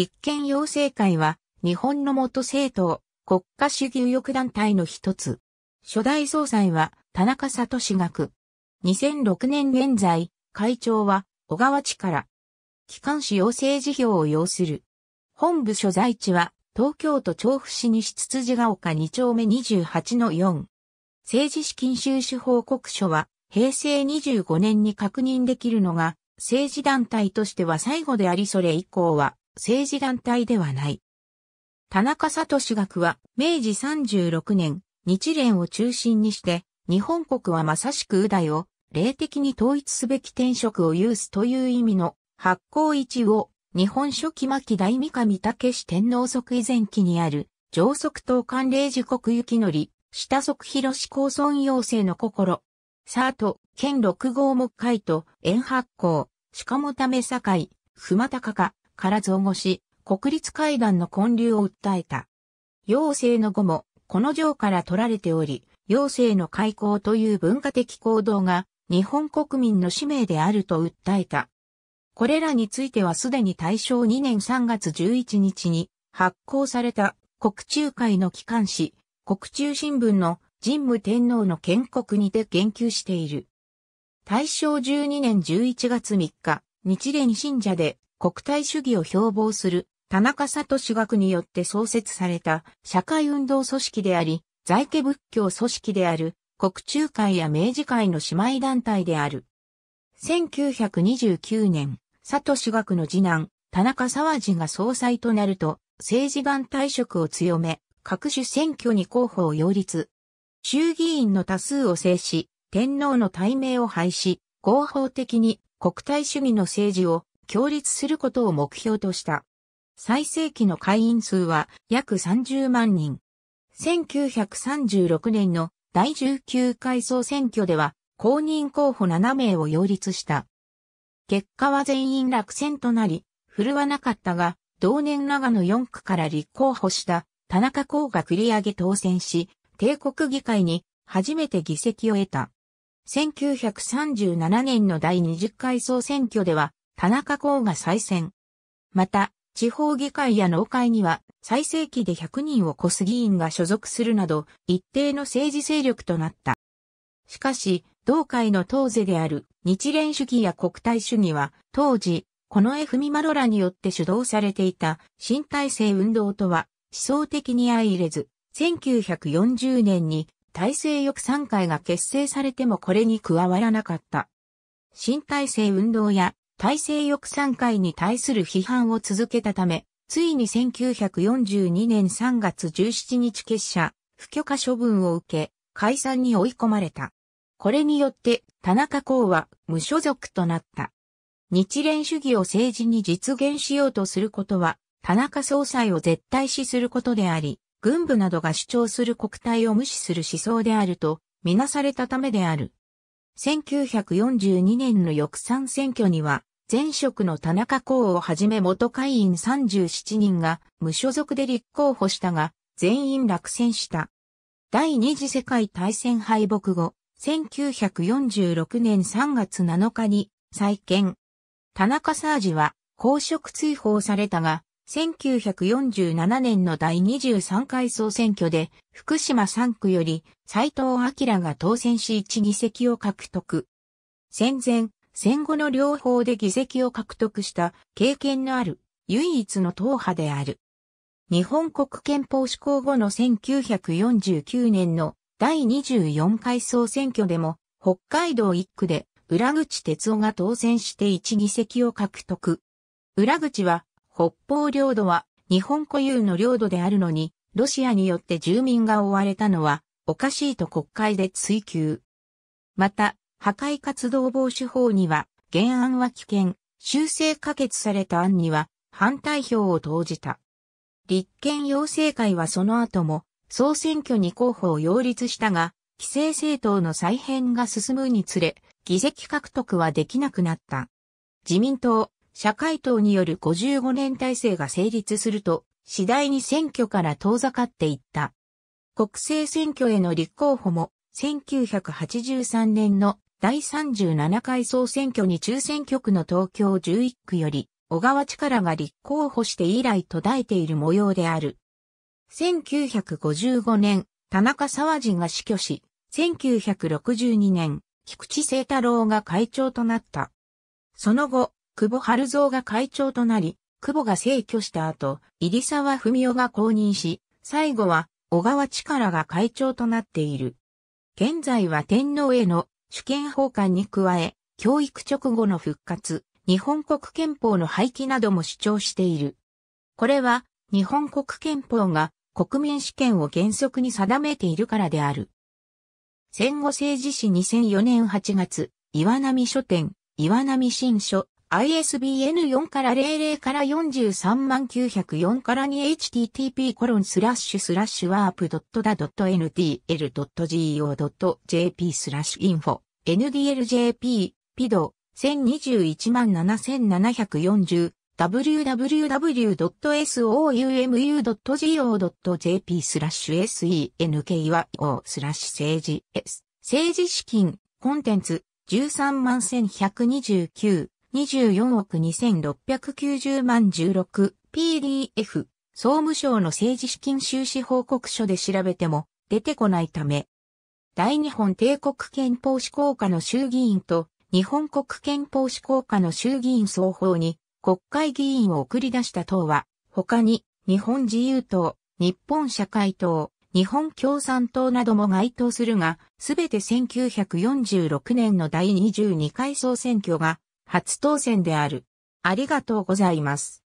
立憲養成会は、日本の元政党、国家主義右翼団体の一つ。初代総裁は、田中聡学。2006年現在、会長は、小川から。機関士養成事業を要する。本部所在地は、東京都調布市西つつじが丘2丁目28の4。政治資金収支報告書は、平成25年に確認できるのが、政治団体としては最後でありそれ以降は、政治団体ではない。田中聡学は明治36年、日蓮を中心にして、日本国はまさしく右大を霊的に統一すべき天職を有すという意味の発行一を日本書紀末大三上武史天皇即位前期にある上則東関霊時刻行り、下足広志公孫要請の心。サート、県六号木会と、縁発行、しかもため境、不またかか、から造語し、国立会談の建立を訴えた。妖精の後も、この上から取られており、妖精の開港という文化的行動が、日本国民の使命であると訴えた。これらについてはすでに大正2年3月11日に発行された国中会の機関紙、国中新聞の神武天皇の建国にて言及している。大正12年11月3日、日蓮信者で国体主義を標榜する田中聡学によって創設された社会運動組織であり、在家仏教組織である国中会や明治会の姉妹団体である。1929年、聡学の次男、田中沢治が総裁となると、政治団体職を強め、各種選挙に候補を擁立。衆議院の多数を制し、天皇の大名を廃止、合法的に国体主義の政治を協立することを目標とした。最盛期の会員数は約30万人。1936年の第19回総選挙では公認候補7名を擁立した。結果は全員落選となり、振るわなかったが、同年長野4区から立候補した田中公が繰り上げ当選し、帝国議会に初めて議席を得た。1937年の第20回総選挙では、田中公が再選。また、地方議会や農会には、最盛期で100人を超す議員が所属するなど、一定の政治勢力となった。しかし、同会の当世である日蓮主義や国体主義は、当時、この踏ミマロラによって主導されていた新体制運動とは思想的に相入れず、1940年に体制翼参会が結成されてもこれに加わらなかった。新体制運動や体制翼賛会に対する批判を続けたため、ついに1942年3月17日結社、不許可処分を受け、解散に追い込まれた。これによって田中公は無所属となった。日蓮主義を政治に実現しようとすることは、田中総裁を絶対視することであり、軍部などが主張する国体を無視する思想であると、みなされたためである。1942年の翼賛選挙には、前職の田中公をはじめ元会員37人が無所属で立候補したが、全員落選した。第二次世界大戦敗北後、1946年3月7日に再建。田中サージは公職追放されたが、1947年の第23回総選挙で福島3区より斎藤明が当選し1議席を獲得。戦前、戦後の両方で議席を獲得した経験のある唯一の党派である。日本国憲法施行後の1949年の第24回総選挙でも北海道1区で浦口哲夫が当選して1議席を獲得。浦口は北方領土は日本固有の領土であるのにロシアによって住民が追われたのはおかしいと国会で追及。また、破壊活動防止法には、原案は危険、修正可決された案には、反対票を投じた。立憲要請会はその後も、総選挙に候補を擁立したが、規制政党の再編が進むにつれ、議席獲得はできなくなった。自民党、社会党による55年体制が成立すると、次第に選挙から遠ざかっていった。国政選挙への立候補も1983年の第37回総選挙に中選挙区の東京11区より、小川力が立候補して以来途絶えている模様である。1955年、田中沢人が死去し、1962年、菊池聖太郎が会長となった。その後、久保春蔵が会長となり、久保が逝去した後、入沢文夫が公認し、最後は小川力が会長となっている。現在は天皇への主権奉還に加え、教育直後の復活、日本国憲法の廃棄なども主張している。これは、日本国憲法が国民主権を原則に定めているからである。戦後政治史2004年8月、岩波書店、岩波新書、ISBN4 から00から43904から 2http コロンスラッシュスラッシュワープドットだドット ndl.go.jp スラッシュインフォ ndljp ピド1021万7740 w w w s o u m u g o j p スラッシュ senky は o スラッシュ政治 s 政治資金コンテンツ13万1129 24億2690万 16PDF 総務省の政治資金収支報告書で調べても出てこないため、大日本帝国憲法施行下の衆議院と日本国憲法施行下の衆議院双方に国会議員を送り出した党は、他に日本自由党、日本社会党、日本共産党なども該当するが、すべて1946年の第22回総選挙が初当選である。ありがとうございます。